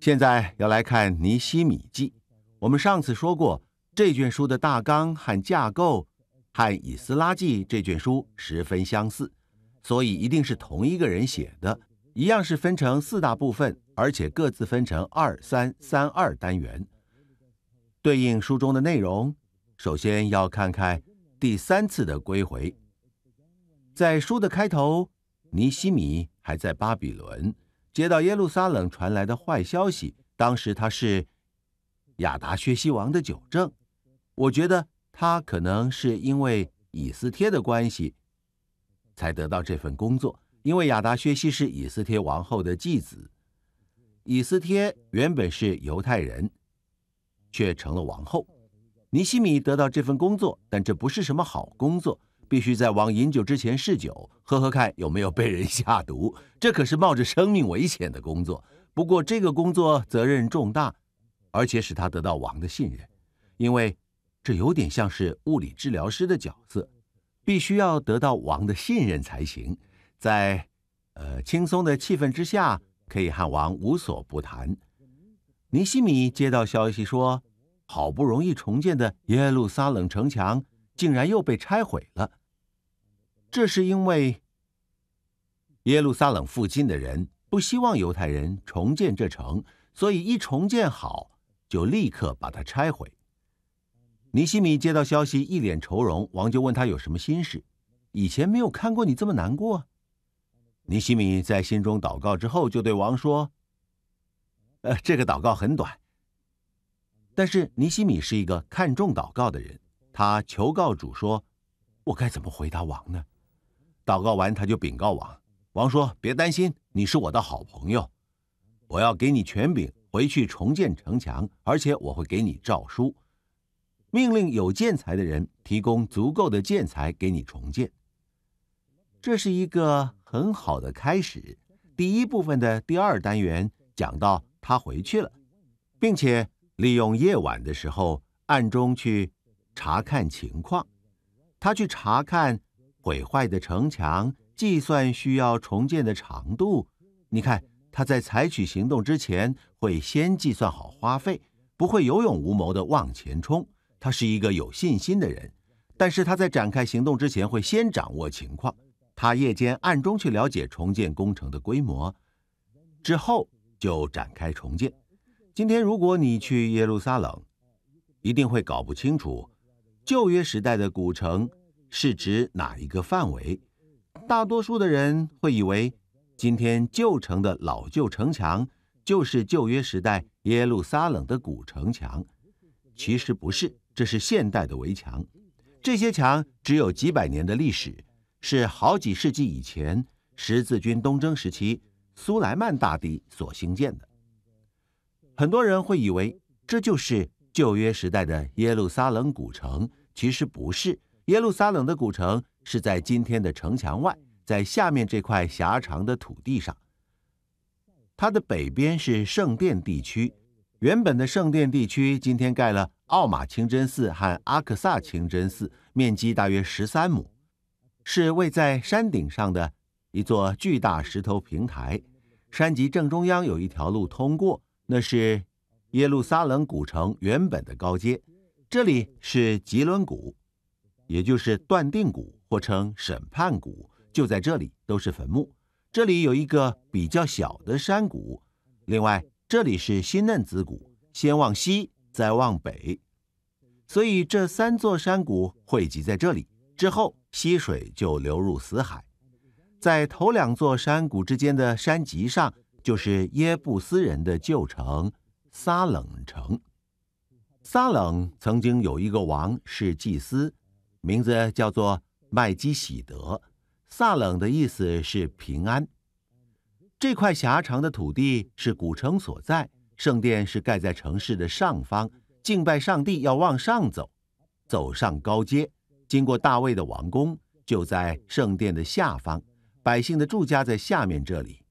现在要来看《尼西米记》，我们上次说过，这卷书的大纲和架构和《以斯拉记》这卷书十分相似，所以一定是同一个人写的，一样是分成四大部分，而且各自分成二三三二单元，对应书中的内容。首先要看看第三次的归回，在书的开头，尼西米还在巴比伦。接到耶路撒冷传来的坏消息，当时他是亚达薛西王的九正。我觉得他可能是因为以斯帖的关系才得到这份工作，因为亚达薛西是以斯帖王后的继子。以斯帖原本是犹太人，却成了王后。尼西米得到这份工作，但这不是什么好工作。必须在王饮酒之前试酒，喝喝看有没有被人下毒。这可是冒着生命危险的工作。不过这个工作责任重大，而且使他得到王的信任，因为这有点像是物理治疗师的角色，必须要得到王的信任才行。在，呃，轻松的气氛之下，可以和王无所不谈。尼西米接到消息说，好不容易重建的耶路撒冷城墙竟然又被拆毁了。这是因为耶路撒冷附近的人不希望犹太人重建这城，所以一重建好就立刻把它拆毁。尼西米接到消息，一脸愁容。王就问他有什么心事，以前没有看过你这么难过。尼西米在心中祷告之后，就对王说：“呃，这个祷告很短，但是尼西米是一个看重祷告的人，他求告主说：‘我该怎么回答王呢？’”祷告完，他就禀告王。王说：“别担心，你是我的好朋友。我要给你权柄，回去重建城墙，而且我会给你诏书，命令有建材的人提供足够的建材给你重建。这是一个很好的开始。第一部分的第二单元讲到他回去了，并且利用夜晚的时候暗中去查看情况。他去查看。”毁坏的城墙，计算需要重建的长度。你看，他在采取行动之前，会先计算好花费，不会有勇无谋地往前冲。他是一个有信心的人，但是他在展开行动之前，会先掌握情况。他夜间暗中去了解重建工程的规模，之后就展开重建。今天，如果你去耶路撒冷，一定会搞不清楚旧约时代的古城。是指哪一个范围？大多数的人会以为，今天旧城的老旧城墙就是旧约时代耶路撒冷的古城墙，其实不是，这是现代的围墙。这些墙只有几百年的历史，是好几世纪以前十字军东征时期苏莱曼大帝所兴建的。很多人会以为这就是旧约时代的耶路撒冷古城，其实不是。耶路撒冷的古城是在今天的城墙外，在下面这块狭长的土地上。它的北边是圣殿地区，原本的圣殿地区今天盖了奥马清真寺和阿克萨清真寺，面积大约十三亩，是位在山顶上的一座巨大石头平台。山脊正中央有一条路通过，那是耶路撒冷古城原本的高街。这里是吉伦谷。也就是断定谷，或称审判谷，就在这里，都是坟墓。这里有一个比较小的山谷，另外这里是新嫩子谷，先往西，再往北，所以这三座山谷汇集在这里之后，溪水就流入死海。在头两座山谷之间的山脊上，就是耶布斯人的旧城撒冷城。撒冷曾经有一个王是祭司。名字叫做麦基喜德，萨冷的意思是平安。这块狭长的土地是古城所在，圣殿是盖在城市的上方，敬拜上帝要往上走，走上高阶，经过大卫的王宫，就在圣殿的下方，百姓的住家在下面这里。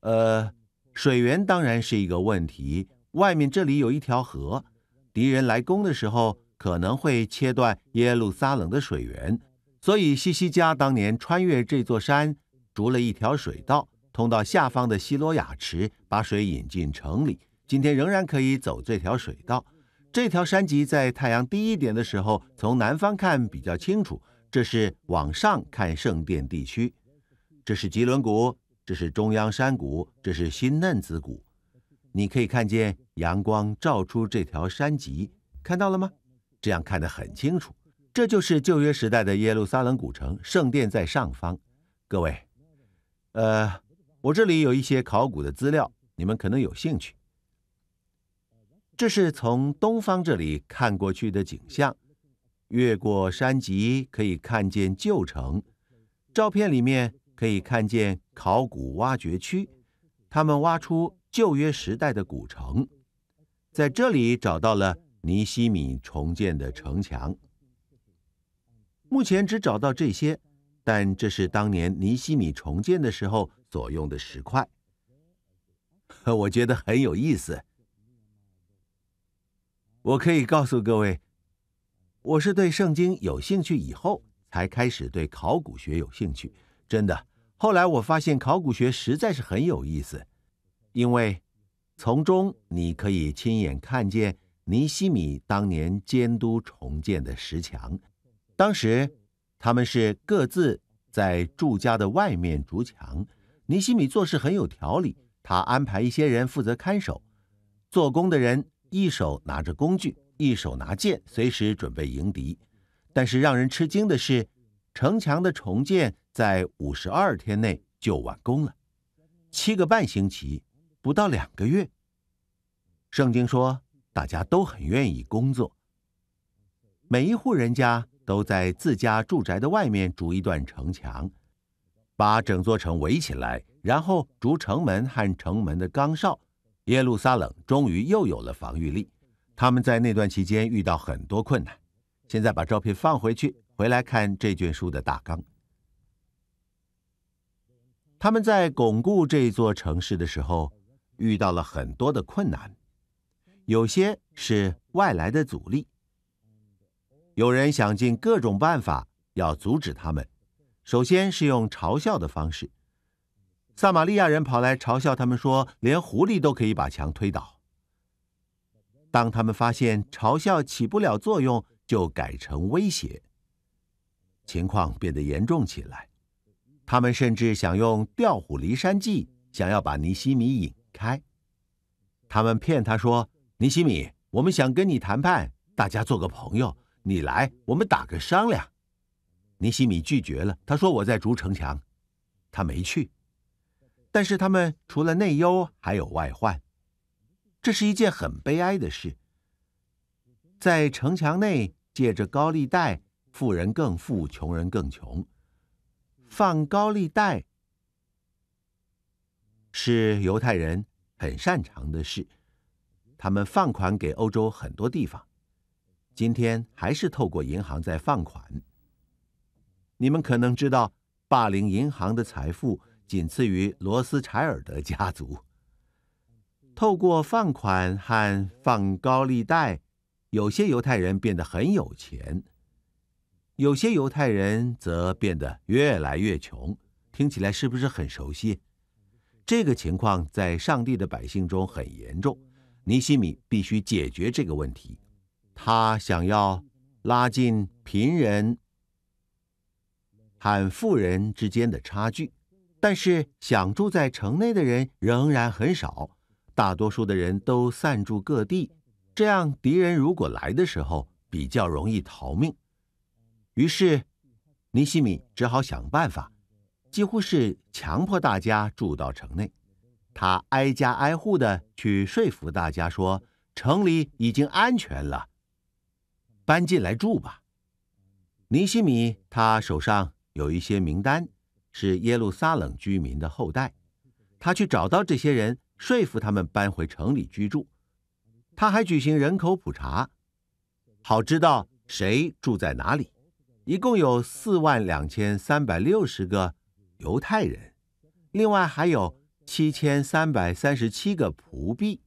呃，水源当然是一个问题，外面这里有一条河，敌人来攻的时候。可能会切断耶路撒冷的水源，所以西西家当年穿越这座山，筑了一条水道，通到下方的希罗亚池，把水引进城里。今天仍然可以走这条水道。这条山脊在太阳低一点的时候，从南方看比较清楚。这是往上看圣殿地区，这是吉伦谷，这是中央山谷，这是新嫩子谷。你可以看见阳光照出这条山脊，看到了吗？这样看得很清楚，这就是旧约时代的耶路撒冷古城，圣殿在上方。各位，呃，我这里有一些考古的资料，你们可能有兴趣。这是从东方这里看过去的景象，越过山脊可以看见旧城。照片里面可以看见考古挖掘区，他们挖出旧约时代的古城，在这里找到了。尼西米重建的城墙，目前只找到这些，但这是当年尼西米重建的时候所用的石块。我觉得很有意思。我可以告诉各位，我是对圣经有兴趣以后才开始对考古学有兴趣，真的。后来我发现考古学实在是很有意思，因为从中你可以亲眼看见。尼西米当年监督重建的石墙，当时他们是各自在住家的外面筑墙。尼西米做事很有条理，他安排一些人负责看守，做工的人一手拿着工具，一手拿剑，随时准备迎敌。但是让人吃惊的是，城墙的重建在五十二天内就完工了，七个半星期，不到两个月。圣经说。大家都很愿意工作。每一户人家都在自家住宅的外面筑一段城墙，把整座城围起来，然后筑城门和城门的岗哨。耶路撒冷终于又有了防御力。他们在那段期间遇到很多困难。现在把照片放回去，回来看这卷书的大纲。他们在巩固这座城市的时候遇到了很多的困难。有些是外来的阻力。有人想尽各种办法要阻止他们，首先是用嘲笑的方式。撒玛利亚人跑来嘲笑他们，说连狐狸都可以把墙推倒。当他们发现嘲笑起不了作用，就改成威胁。情况变得严重起来，他们甚至想用调虎离山计，想要把尼西米引开。他们骗他说。尼西米，我们想跟你谈判，大家做个朋友，你来，我们打个商量。尼西米拒绝了，他说：“我在筑城墙，他没去。”但是他们除了内忧，还有外患，这是一件很悲哀的事。在城墙内，借着高利贷，富人更富，穷人更穷。放高利贷是犹太人很擅长的事。他们放款给欧洲很多地方，今天还是透过银行在放款。你们可能知道，霸凌银行的财富仅次于罗斯柴尔德家族。透过放款和放高利贷，有些犹太人变得很有钱，有些犹太人则变得越来越穷。听起来是不是很熟悉？这个情况在上帝的百姓中很严重。尼西米必须解决这个问题。他想要拉近贫人和富人之间的差距，但是想住在城内的人仍然很少，大多数的人都散住各地。这样，敌人如果来的时候，比较容易逃命。于是，尼西米只好想办法，几乎是强迫大家住到城内。他挨家挨户的去说服大家说：“城里已经安全了，搬进来住吧。”尼西米他手上有一些名单，是耶路撒冷居民的后代，他去找到这些人，说服他们搬回城里居住。他还举行人口普查，好知道谁住在哪里。一共有四万两千三百六十个犹太人，另外还有。七千三百三十七个仆婢，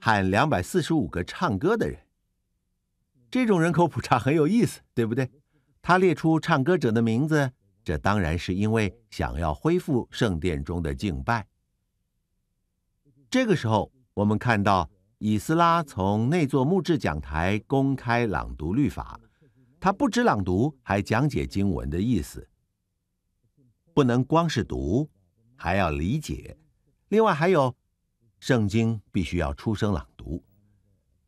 和两百四十五个唱歌的人。这种人口普查很有意思，对不对？他列出唱歌者的名字，这当然是因为想要恢复圣殿中的敬拜。这个时候，我们看到以斯拉从那座木质讲台公开朗读律法，他不止朗读，还讲解经文的意思，不能光是读。还要理解，另外还有，圣经必须要出声朗读。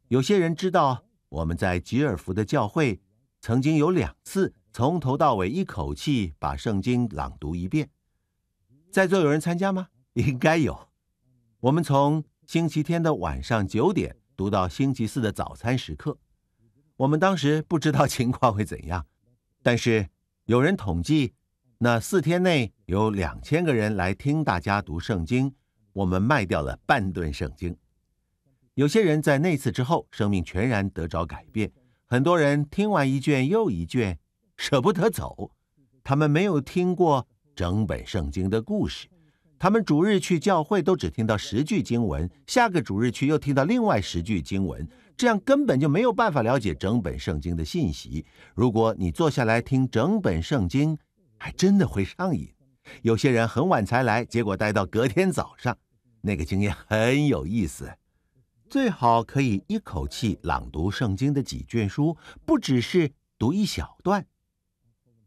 有些人知道我们在吉尔福的教会曾经有两次从头到尾一口气把圣经朗读一遍，在座有人参加吗？应该有。我们从星期天的晚上九点读到星期四的早餐时刻。我们当时不知道 情况会怎样，但是有人统计。那四天内有两千个人来听大家读圣经，我们卖掉了半吨圣经。有些人在那次之后，生命全然得着改变。很多人听完一卷又一卷，舍不得走。他们没有听过整本圣经的故事。他们主日去教会都只听到十句经文，下个主日去又听到另外十句经文，这样根本就没有办法了解整本圣经的信息。如果你坐下来听整本圣经，还真的会上瘾，有些人很晚才来，结果待到隔天早上，那个经验很有意思。最好可以一口气朗读圣经的几卷书，不只是读一小段。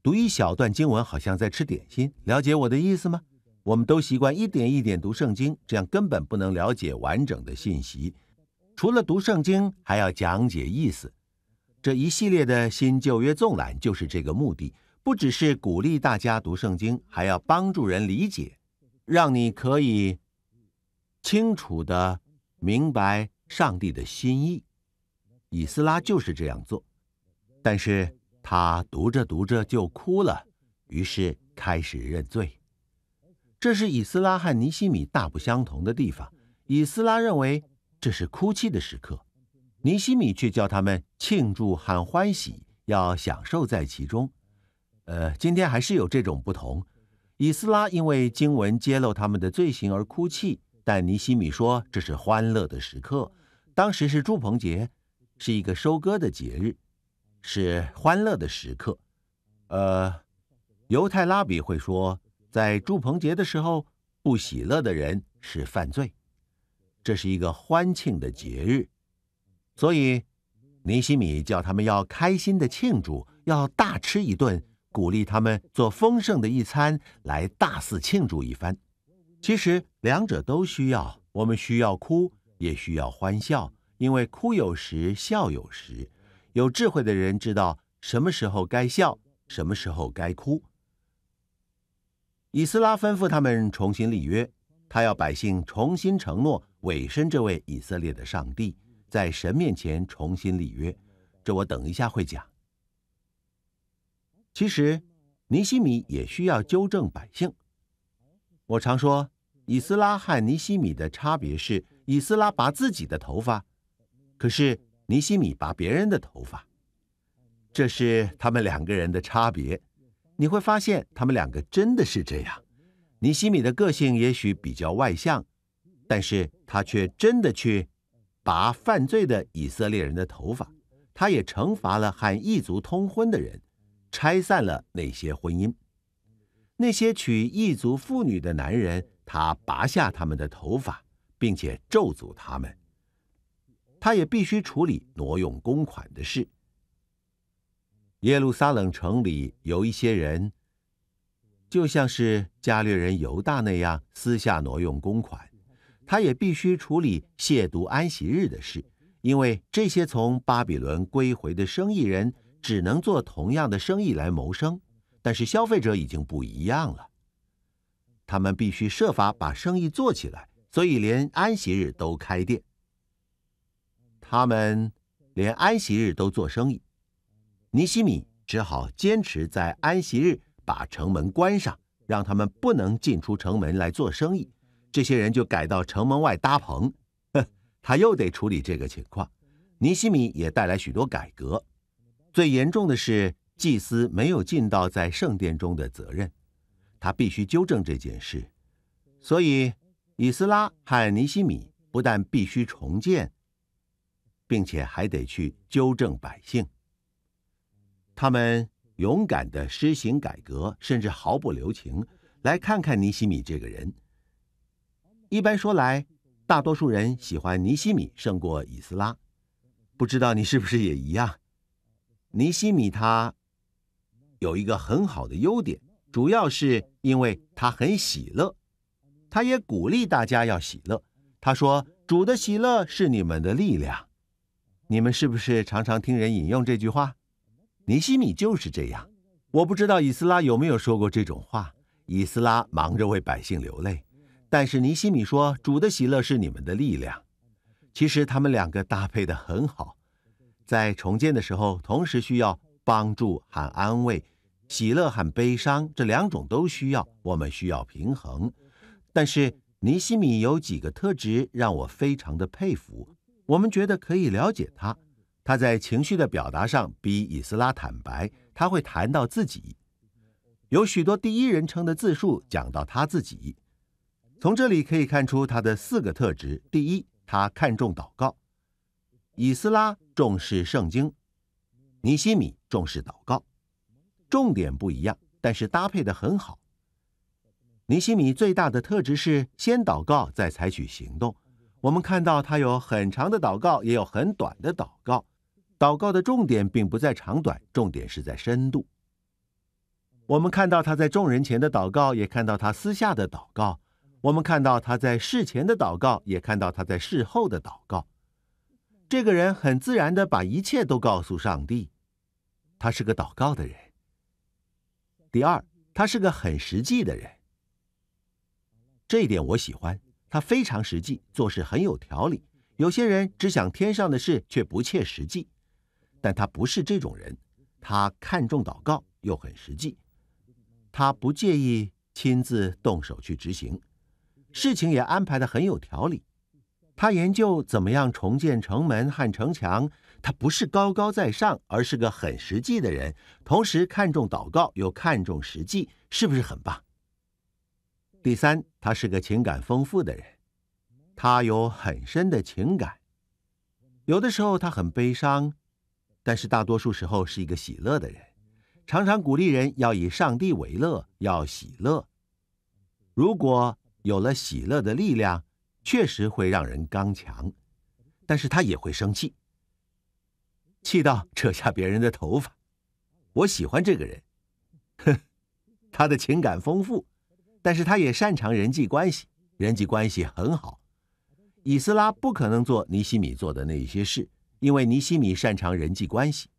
读一小段经文好像在吃点心，了解我的意思吗？我们都习惯一点一点读圣经，这样根本不能了解完整的信息。除了读圣经，还要讲解意思。这一系列的新旧约纵览就是这个目的。不只是鼓励大家读圣经，还要帮助人理解，让你可以清楚的明白上帝的心意。以斯拉就是这样做，但是他读着读着就哭了，于是开始认罪。这是以斯拉和尼西米大不相同的地方。以斯拉认为这是哭泣的时刻，尼西米却叫他们庆祝和欢喜，要享受在其中。呃，今天还是有这种不同。以斯拉因为经文揭露他们的罪行而哭泣，但尼西米说这是欢乐的时刻。当时是祝棚节，是一个收割的节日，是欢乐的时刻。呃，犹太拉比会说，在祝棚节的时候不喜乐的人是犯罪。这是一个欢庆的节日，所以尼西米叫他们要开心的庆祝，要大吃一顿。鼓励他们做丰盛的一餐来大肆庆祝一番。其实两者都需要，我们需要哭，也需要欢笑，因为哭有时，笑有时。有智慧的人知道什么时候该笑，什么时候该哭。以斯拉吩咐他们重新立约，他要百姓重新承诺委身这位以色列的上帝，在神面前重新立约。这我等一下会讲。其实，尼西米也需要纠正百姓。我常说，以斯拉和尼西米的差别是，以斯拉拔自己的头发，可是尼西米拔别人的头发，这是他们两个人的差别。你会发现，他们两个真的是这样。尼西米的个性也许比较外向，但是他却真的去拔犯罪的以色列人的头发，他也惩罚了和异族通婚的人。拆散了那些婚姻，那些娶异族妇女的男人，他拔下他们的头发，并且咒诅他们。他也必须处理挪用公款的事。耶路撒冷城里有一些人，就像是加略人犹大那样私下挪用公款，他也必须处理亵渎安息日的事，因为这些从巴比伦归回的生意人。只能做同样的生意来谋生，但是消费者已经不一样了，他们必须设法把生意做起来，所以连安息日都开店。他们连安息日都做生意，尼西米只好坚持在安息日把城门关上，让他们不能进出城门来做生意。这些人就改到城门外搭棚。哼，他又得处理这个情况。尼西米也带来许多改革。最严重的是，祭司没有尽到在圣殿中的责任，他必须纠正这件事。所以，以斯拉和尼西米不但必须重建，并且还得去纠正百姓。他们勇敢地施行改革，甚至毫不留情。来看看尼西米这个人。一般说来，大多数人喜欢尼西米胜过以斯拉，不知道你是不是也一样？尼西米他有一个很好的优点，主要是因为他很喜乐，他也鼓励大家要喜乐。他说：“主的喜乐是你们的力量。”你们是不是常常听人引用这句话？尼西米就是这样。我不知道以斯拉有没有说过这种话。以斯拉忙着为百姓流泪，但是尼西米说：“主的喜乐是你们的力量。”其实他们两个搭配的很好。在重建的时候，同时需要帮助和安慰，喜乐和悲伤这两种都需要。我们需要平衡。但是尼西米有几个特质让我非常的佩服。我们觉得可以了解他。他在情绪的表达上比以斯拉坦白，他会谈到自己，有许多第一人称的自述讲到他自己。从这里可以看出他的四个特质：第一，他看重祷告。以斯拉重视圣经，尼西米重视祷告，重点不一样，但是搭配得很好。尼西米最大的特质是先祷告再采取行动。我们看到他有很长的祷告，也有很短的祷告。祷告的重点并不在长短，重点是在深度。我们看到他在众人前的祷告，也看到他私下的祷告；我们看到他在事前的祷告，也看到他在事后的祷告。这个人很自然的把一切都告诉上帝，他是个祷告的人。第二，他是个很实际的人，这一点我喜欢。他非常实际，做事很有条理。有些人只想天上的事，却不切实际，但他不是这种人。他看重祷告，又很实际，他不介意亲自动手去执行，事情也安排的很有条理。他研究怎么样重建城门和城墙。他不是高高在上，而是个很实际的人。同时看重祷告，又看重实际，是不是很棒？第三，他是个情感丰富的人，他有很深的情感。有的时候他很悲伤，但是大多数时候是一个喜乐的人。常常鼓励人要以上帝为乐，要喜乐。如果有了喜乐的力量。确实会让人刚强，但是他也会生气，气到扯下别人的头发。我喜欢这个人，他的情感丰富，但是他也擅长人际关系，人际关系很好。以斯拉不可能做尼西米做的那些事，因为尼西米擅长人际关系，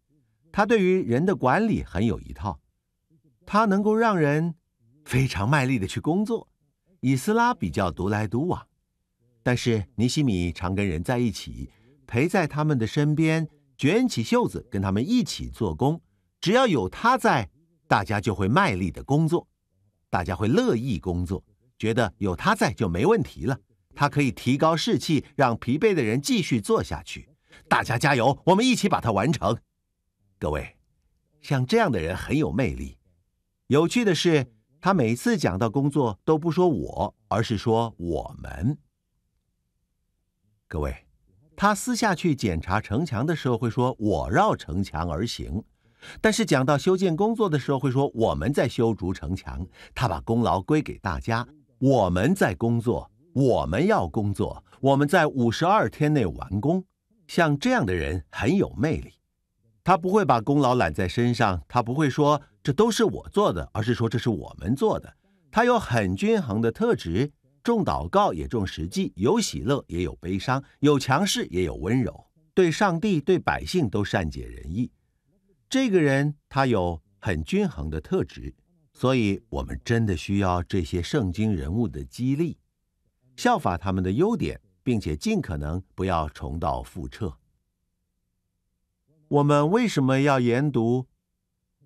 他对于人的管理很有一套，他能够让人非常卖力的去工作。以斯拉比较独来独往。但是尼西米常跟人在一起，陪在他们的身边，卷起袖子跟他们一起做工。只要有他在，大家就会卖力的工作，大家会乐意工作，觉得有他在就没问题了。他可以提高士气，让疲惫的人继续做下去。大家加油，我们一起把它完成。各位，像这样的人很有魅力。有趣的是，他每次讲到工作都不说我，而是说我们。各位，他私下去检查城墙的时候会说：“我绕城墙而行。”但是讲到修建工作的时候会说：“我们在修筑城墙。”他把功劳归给大家。我们在工作，我们要工作，我们在五十二天内完工。像这样的人很有魅力。他不会把功劳揽在身上，他不会说“这都是我做的”，而是说“这是我们做的”。他有很均衡的特质。重祷告也重实际，有喜乐也有悲伤，有强势也有温柔，对上帝对百姓都善解人意。这个人他有很均衡的特质，所以我们真的需要这些圣经人物的激励，效法他们的优点，并且尽可能不要重蹈覆辙。我们为什么要研读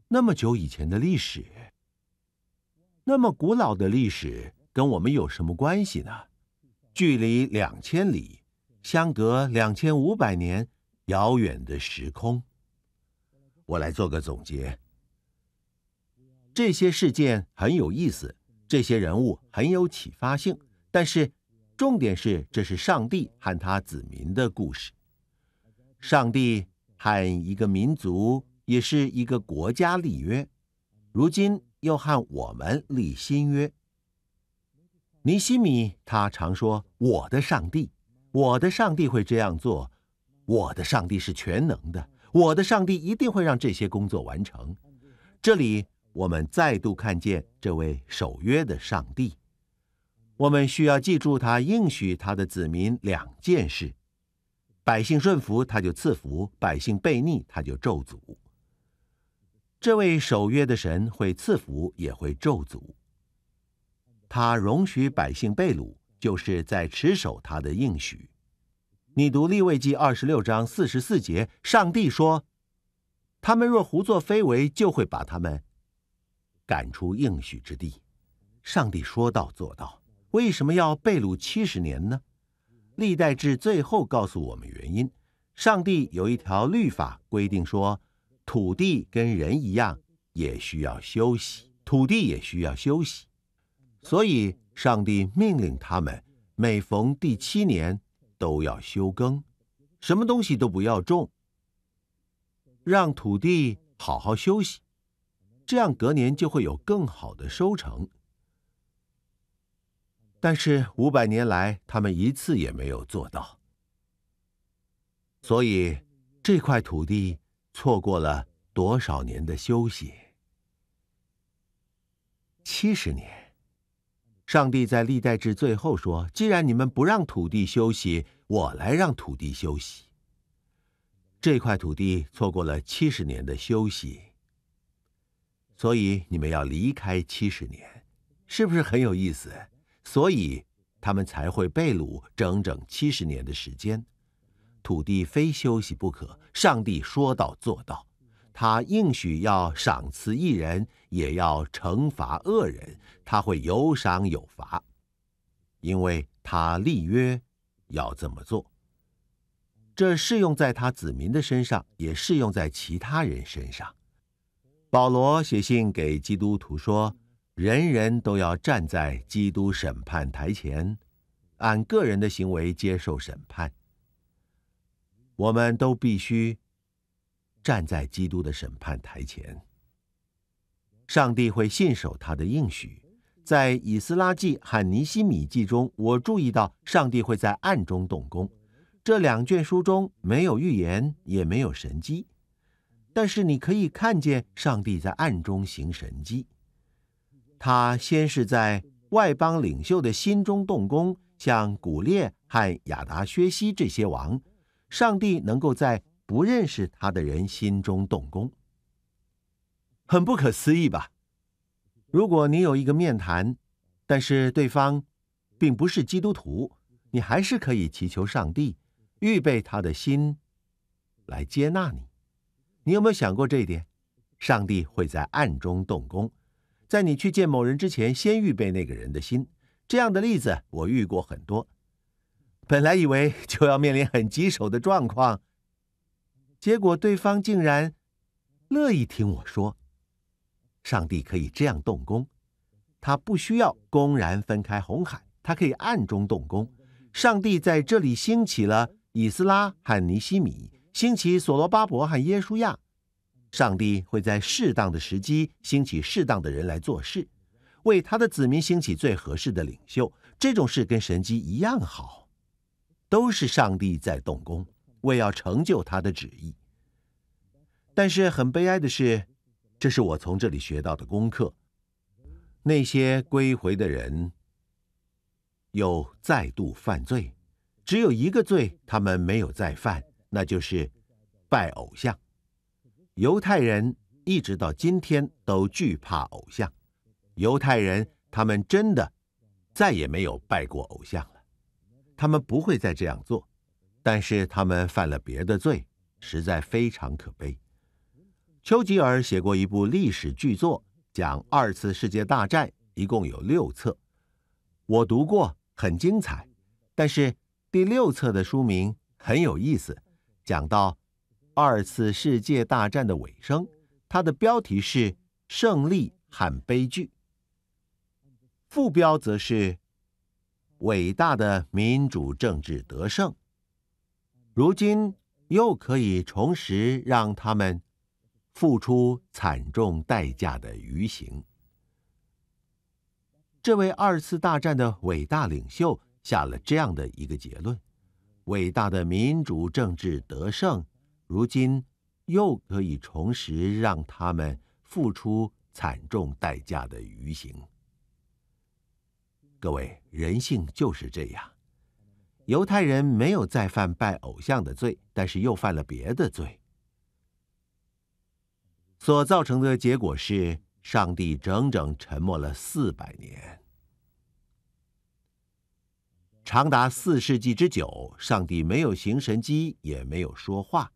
那么久以前的历史？那么古老的历史？跟我们有什么关系呢？距离两千里，相隔两千五百年，遥远的时空。我来做个总结。这些事件很有意思，这些人物很有启发性。但是重点是，这是上帝和他子民的故事。上帝和一个民族，也是一个国家立约，如今又和我们立新约。尼西米他常说：“我的上帝，我的上帝会这样做，我的上帝是全能的，我的上帝一定会让这些工作完成。”这里我们再度看见这位守约的上帝。我们需要记住，他应许他的子民两件事：百姓顺服他就赐福，百姓悖逆他就咒诅。这位守约的神会赐福，也会咒诅。他容许百姓被掳，就是在持守他的应许。你读立位记二十六章四十四节，上帝说：“他们若胡作非为，就会把他们赶出应许之地。”上帝说到做到。为什么要被掳七十年呢？历代志最后告诉我们原因：上帝有一条律法规定说，土地跟人一样，也需要休息，土地也需要休息。所以，上帝命令他们每逢第七年都要休耕，什么东西都不要种，让土地好好休息，这样隔年就会有更好的收成。但是五百年来，他们一次也没有做到，所以这块土地错过了多少年的休息？七十年。上帝在历代志最后说：“既然你们不让土地休息，我来让土地休息。这块土地错过了七十年的休息，所以你们要离开七十年，是不是很有意思？所以他们才会被掳整整七十年的时间。土地非休息不可。上帝说到做到，他应许要赏赐一人。”也要惩罚恶人，他会有赏有罚，因为他立约要这么做。这适用在他子民的身上，也适用在其他人身上。保罗写信给基督徒说：“人人都要站在基督审判台前，按个人的行为接受审判。”我们都必须站在基督的审判台前。上帝会信守他的应许。在《以斯拉记》和《尼西米记》中，我注意到上帝会在暗中动工。这两卷书中没有预言，也没有神迹，但是你可以看见上帝在暗中行神迹。他先是在外邦领袖的心中动工，像古列和亚达薛西这些王，上帝能够在不认识他的人心中动工。很不可思议吧？如果你有一个面谈，但是对方并不是基督徒，你还是可以祈求上帝预备他的心来接纳你。你有没有想过这一点？上帝会在暗中动工，在你去见某人之前，先预备那个人的心。这样的例子我遇过很多。本来以为就要面临很棘手的状况，结果对方竟然乐意听我说。上帝可以这样动工，他不需要公然分开红海，他可以暗中动工。上帝在这里兴起了以斯拉和尼西米，兴起所罗巴伯和耶稣亚。上帝会在适当的时机兴起适当的人来做事，为他的子民兴起最合适的领袖。这种事跟神机一样好，都是上帝在动工，为要成就他的旨意。但是很悲哀的是。这是我从这里学到的功课。那些归回的人又再度犯罪，只有一个罪他们没有再犯，那就是拜偶像。犹太人一直到今天都惧怕偶像。犹太人他们真的再也没有拜过偶像了，他们不会再这样做。但是他们犯了别的罪，实在非常可悲。丘吉尔写过一部历史巨作，讲二次世界大战，一共有六册，我读过，很精彩。但是第六册的书名很有意思，讲到二次世界大战的尾声，它的标题是《胜利和悲剧》，副标则是《伟大的民主政治得胜》，如今又可以重拾，让他们。付出惨重代价的余形，这位二次大战的伟大领袖下了这样的一个结论：伟大的民主政治得胜，如今又可以重拾让他们付出惨重代价的余形。各位，人性就是这样。犹太人没有再犯拜偶像的罪，但是又犯了别的罪。所造成的结果是，上帝整整沉默了四百年，长达四世纪之久。上帝没有行神机，也没有说话，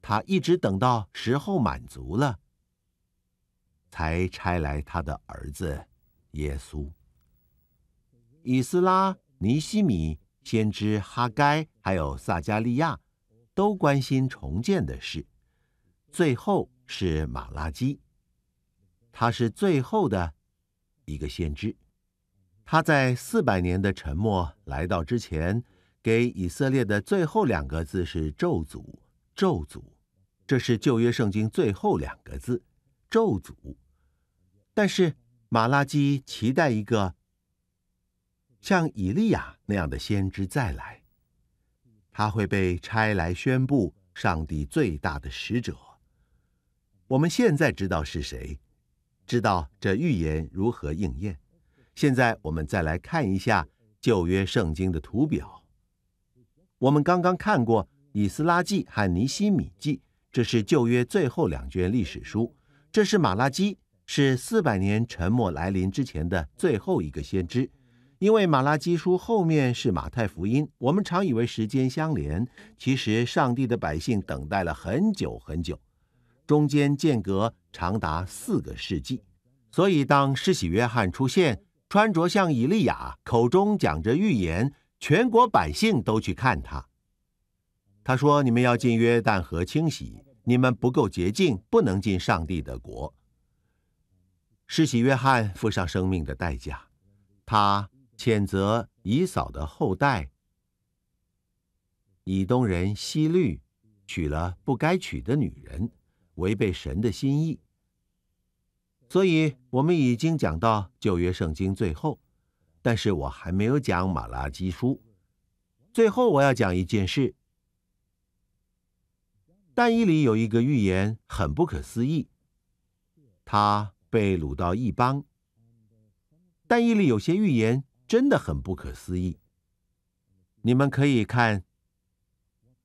他一直等到时候满足了，才差来他的儿子耶稣。以斯拉、尼西米、先知哈该还有撒加利亚，都关心重建的事，最后。是马拉基，他是最后的一个先知。他在四百年的沉默来到之前，给以色列的最后两个字是咒诅，咒诅。这是旧约圣经最后两个字，咒诅。但是马拉基期待一个像以利亚那样的先知再来，他会被差来宣布上帝最大的使者。我们现在知道是谁，知道这预言如何应验。现在我们再来看一下旧约圣经的图表。我们刚刚看过《以斯拉记》和《尼西米记》，这是旧约最后两卷历史书。这是《马拉基》，是四百年沉默来临之前的最后一个先知。因为《马拉基书》后面是《马太福音》，我们常以为时间相连，其实上帝的百姓等待了很久很久。中间间隔长达四个世纪，所以当施洗约翰出现，穿着像以利亚，口中讲着预言，全国百姓都去看他。他说：“你们要进约旦河清洗，你们不够洁净，不能进上帝的国。”施洗约翰付上生命的代价，他谴责以扫的后代，以东人西律娶了不该娶的女人。违背神的心意，所以我们已经讲到旧约圣经最后，但是我还没有讲马拉基书。最后我要讲一件事。但以里有一个预言很不可思议，他被掳到异邦。但伊里有些预言真的很不可思议，你们可以看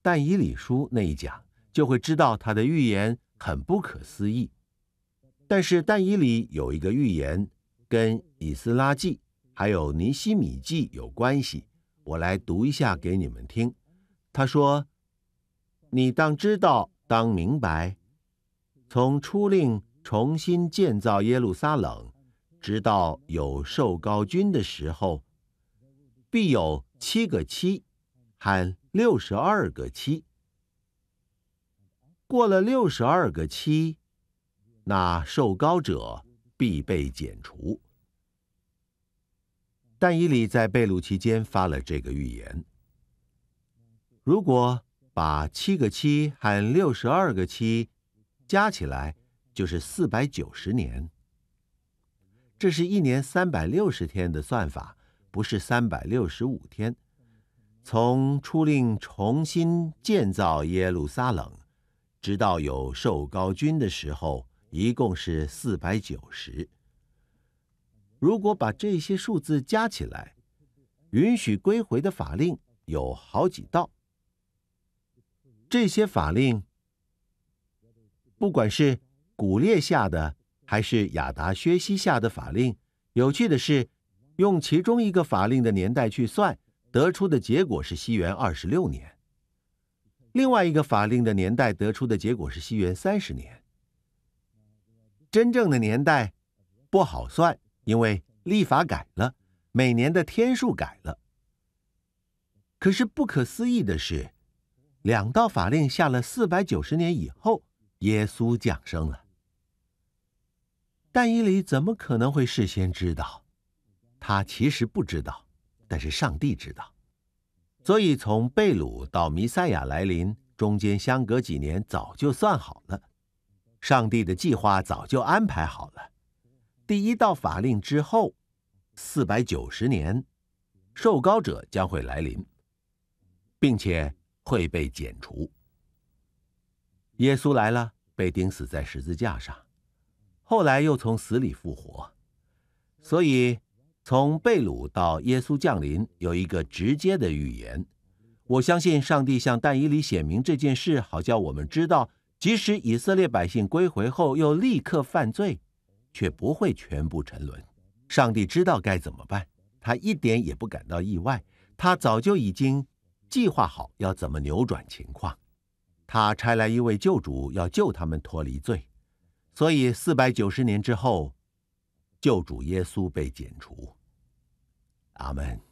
但以里书那一讲，就会知道他的预言。很不可思议，但是《但以里有一个预言，跟以斯拉记还有尼西米记有关系。我来读一下给你们听。他说：“你当知道，当明白，从初令重新建造耶路撒冷，直到有受高君的时候，必有七个七，含六十二个七。”过了六十二个期，那受膏者必被剪除。但以理在被掳期间发了这个预言：如果把七个七和六十二个七加起来，就是四百九十年。这是一年三百六十天的算法，不是三百六十五天。从初令重新建造耶路撒冷。直到有寿高君的时候，一共是四百九十。如果把这些数字加起来，允许归回的法令有好几道。这些法令，不管是古列下的，还是亚达薛西下的法令。有趣的是，用其中一个法令的年代去算，得出的结果是西元二十六年。另外一个法令的年代得出的结果是西元三十年，真正的年代不好算，因为历法改了，每年的天数改了。可是不可思议的是，两道法令下了四百九十年以后，耶稣降生了。但伊犁怎么可能会事先知道？他其实不知道，但是上帝知道。所以，从贝鲁到弥赛亚来临中间相隔几年，早就算好了。上帝的计划早就安排好了。第一道法令之后，四百九十年，受膏者将会来临，并且会被剪除。耶稣来了，被钉死在十字架上，后来又从死里复活，所以。从贝鲁到耶稣降临，有一个直接的预言。我相信上帝向但以里写明这件事，好叫我们知道，即使以色列百姓归回后又立刻犯罪，却不会全部沉沦。上帝知道该怎么办，他一点也不感到意外，他早就已经计划好要怎么扭转情况。他差来一位救主，要救他们脱离罪。所以四百九十年之后。救主耶稣被剪除。阿门。